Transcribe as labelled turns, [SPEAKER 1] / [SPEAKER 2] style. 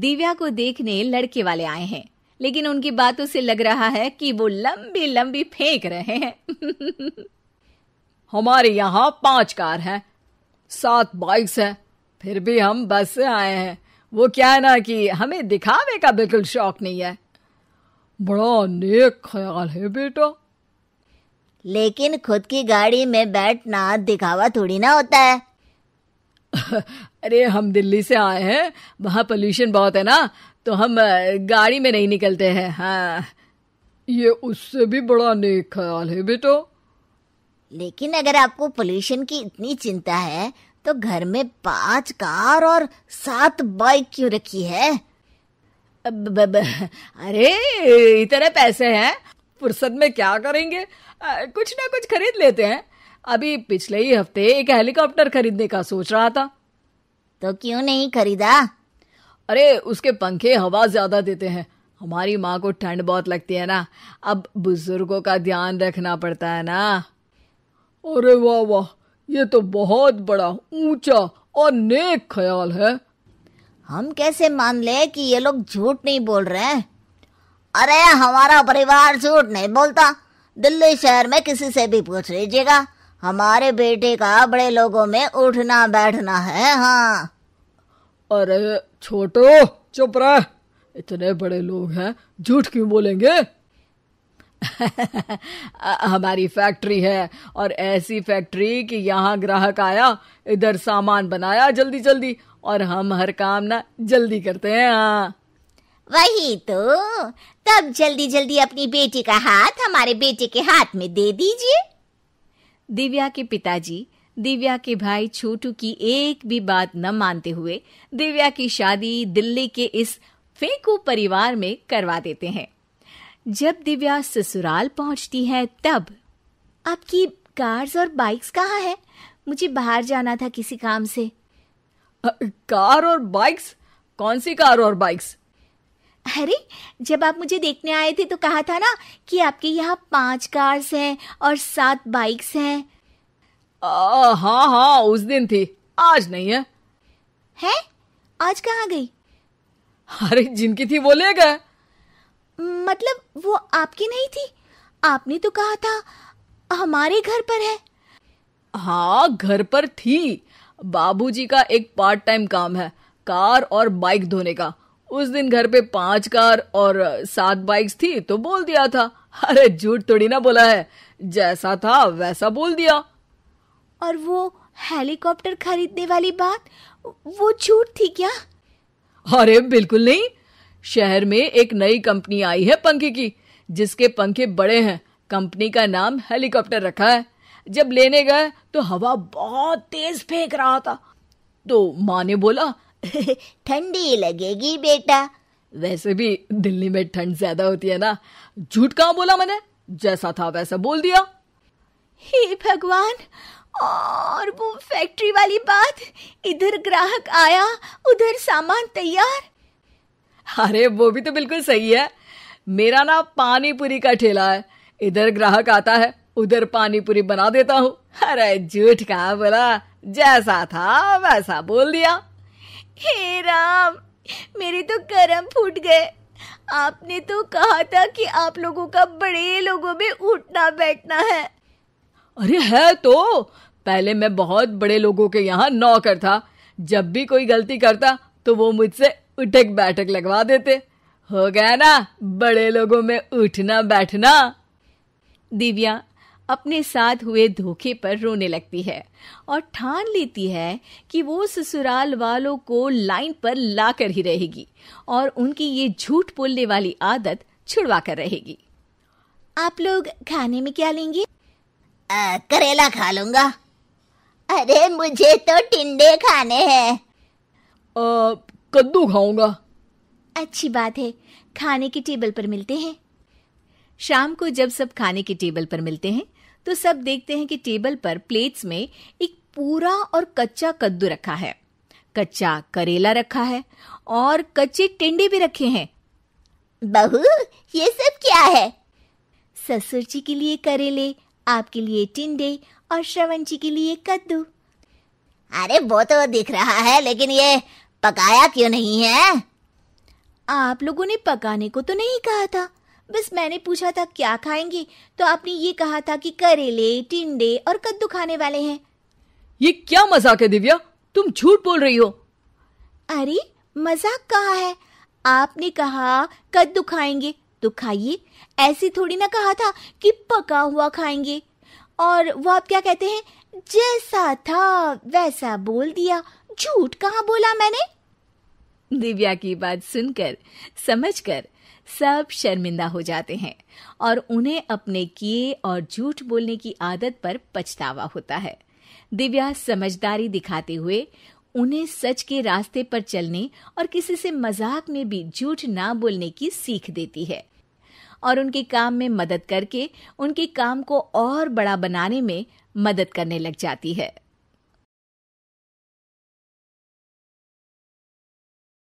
[SPEAKER 1] दिव्या को देखने लड़के वाले आए हैं लेकिन उनकी बातों से लग रहा है कि वो लंबी लंबी फेंक रहे हैं हमारे यहाँ पांच कार हैं सात बाइक्स हैं फिर भी हम बस से आए हैं वो क्या है ना कि हमें दिखावे का बिल्कुल शौक नहीं है बड़ा नेक ख्याल है बेटा लेकिन खुद की गाड़ी में बैठना दिखावा थोड़ी ना होता है अरे हम दिल्ली से आए हैं वहाँ पोल्यूशन बहुत है ना तो हम गाड़ी में नहीं निकलते हैं हाँ ये उससे भी बड़ा नेक ख्याल है बेटो लेकिन अगर आपको पोल्यूशन की इतनी चिंता है तो घर में पांच कार और सात बाइक क्यों रखी है ब, ब, अरे इतने पैसे हैं फुर्सत में क्या करेंगे आ, कुछ ना कुछ खरीद लेते हैं अभी पिछले ही हफ्ते एक हेलीकॉप्टर खरीदने का सोच रहा था तो क्यों नहीं खरीदा अरे उसके पंखे हवा ज्यादा देते हैं हमारी माँ को ठंड बहुत लगती है ना अब बुजुर्गों का ध्यान रखना पड़ता है ना अरे वाह वाह ये तो बहुत बड़ा ऊंचा और नेक ख्याल है हम कैसे मान ले कि ये लोग झूठ नहीं बोल रहे हैं अरे हमारा परिवार झूठ नहीं बोलता दिल्ली शहर में किसी से भी पूछ लीजिएगा हमारे बेटे का बड़े लोगों में उठना बैठना है हाँ अरे छोटो चुप रह इतने बड़े लोग हैं झूठ क्यों बोलेंगे हमारी फैक्ट्री है और ऐसी फैक्ट्री कि यहाँ ग्राहक आया इधर सामान बनाया जल्दी जल्दी और हम हर काम ना जल्दी करते हैं हाँ वही तो तब जल्दी जल्दी अपनी बेटी का हाथ हमारे बेटे के हाथ में दे दीजिए दिव्या के पिताजी दिव्या के भाई छोटू की एक भी बात न मानते हुए दिव्या की शादी दिल्ली के इस फेंकू परिवार में करवा देते हैं जब दिव्या ससुराल पहुंचती है तब आपकी कार्स और बाइक्स कहाँ है मुझे बाहर जाना था किसी काम से कार और बाइक्स कौन सी कार और बाइक्स अरे जब आप मुझे देखने आए थे तो कहा था ना कि आपके यहाँ पांच कार्स हैं और सात बाइक्स हैं आ, हाँ हाँ उस दिन थी आज नहीं है है आज कहाँ गई अरे जिनकी थी वो ले गए मतलब वो आपकी नहीं थी आपने तो कहा था हमारे घर पर है हाँ घर पर थी बाबूजी का एक पार्ट टाइम काम है कार और बाइक धोने का उस दिन घर पे पांच कार और सात बाइक्स थी तो बोल दिया था अरे झूठ थोड़ी ना बोला है जैसा था वैसा बोल दिया और वो हेलीकॉप्टर खरीदने वाली बात वो झूठ थी क्या अरे बिल्कुल नहीं शहर में एक नई कंपनी आई है पंखे की जिसके पंखे बड़े हैं कंपनी का नाम हेलीकॉप्टर रखा है जब लेने गए तो हवा बहुत तेज फेंक रहा था तो माँ ने बोला ठंडी लगेगी बेटा वैसे भी दिल्ली में ठंड ज्यादा होती है ना झूठ कहा बोला मैंने जैसा था वैसा बोल दिया हे भगवान और वो फैक्ट्री वाली बात इधर ग्राहक आया उधर सामान तैयार अरे वो भी तो बिल्कुल सही है मेरा ना पानी पूरी का ठेला है इधर ग्राहक आता है उधर पानी पूरी बना देता हूँ अरे झूठ कहा बोला जैसा था वैसा बोल दिया हे राम मेरे तो करम फूट गए आपने तो कहा था कि आप लोगों का बड़े लोगों में उठना बैठना है अरे है तो पहले मैं बहुत बड़े लोगों के यहाँ नौकर था जब भी कोई गलती करता तो वो मुझसे उठक बैठक लगवा देते हो गया ना बड़े लोगों में उठना बैठना दिव्या अपने साथ हुए धोखे पर रोने लगती है और ठान लेती है कि वो ससुराल वालों को लाइन पर ला कर ही रहेगी और उनकी ये झूठ बोलने वाली आदत छुड़वा कर रहेगी आप लोग खाने में क्या लेंगे आ, करेला खा लूंगा अरे मुझे तो टिंडे खाने हैं कद्दू खाऊंगा अच्छी बात है खाने की टेबल पर मिलते हैं शाम को जब सब खाने की टेबल पर मिलते हैं तो सब देखते हैं कि टेबल पर प्लेट्स में एक पूरा और कच्चा कद्दू रखा है कच्चा करेला रखा है और कच्चे टिंडे भी रखे हैं बहू ये सब क्या है ससुर जी के लिए करेले आपके लिए टिंडे और श्रवण जी के लिए कद्दू अरे वो तो दिख रहा है लेकिन ये पकाया क्यों नहीं है आप लोगों ने पकाने को तो नहीं कहा था बस मैंने पूछा था क्या खाएंगे तो आपने ये कहा था कि करेले टिंडे और कद्दू खाने वाले हैं ये क्या मजाक है दिव्या तुम झूठ बोल रही हो अरे मजाक कहा है आपने कहा कद्दू खाएंगे तो खाइए ऐसे थोड़ी ना कहा था कि पका हुआ खाएंगे और वो आप क्या कहते हैं जैसा था वैसा बोल दिया झूठ कहा बोला मैंने दिव्या की बात सुनकर समझकर सब शर्मिंदा हो जाते हैं और उन्हें अपने किए और झूठ बोलने की आदत पर पछतावा होता है दिव्या समझदारी दिखाते हुए उन्हें सच के रास्ते पर चलने और किसी से मजाक में भी झूठ ना बोलने की सीख देती है और उनके काम में मदद करके उनके काम को और बड़ा बनाने में मदद करने लग जाती है